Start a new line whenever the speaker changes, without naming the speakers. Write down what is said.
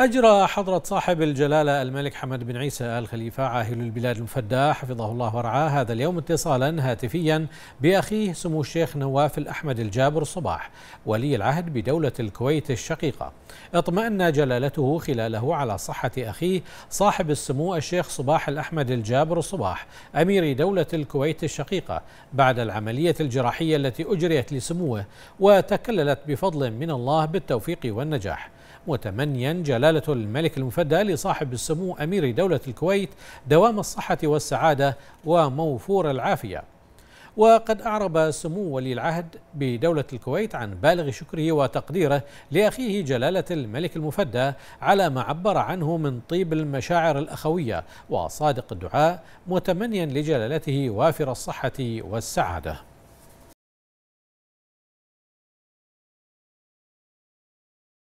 أجرى حضرة صاحب الجلالة الملك حمد بن عيسى آل خليفة عاهل البلاد المفدى حفظه الله ورعاه هذا اليوم اتصالا هاتفيا بأخيه سمو الشيخ نواف الأحمد الجابر صباح ولي العهد بدولة الكويت الشقيقة اطمأن جلالته خلاله على صحة أخيه صاحب السمو الشيخ صباح الأحمد الجابر صباح أمير دولة الكويت الشقيقة بعد العملية الجراحية التي أجريت لسموه وتكللت بفضل من الله بالتوفيق والنجاح متمنيا جلالة الملك المفدى لصاحب السمو أمير دولة الكويت دوام الصحة والسعادة وموفور العافية وقد أعرب سمو ولي العهد بدولة الكويت عن بالغ شكره وتقديره لأخيه جلالة الملك المفدى على ما عبر عنه من طيب المشاعر الأخوية وصادق الدعاء متمنيا لجلالته وافر الصحة والسعادة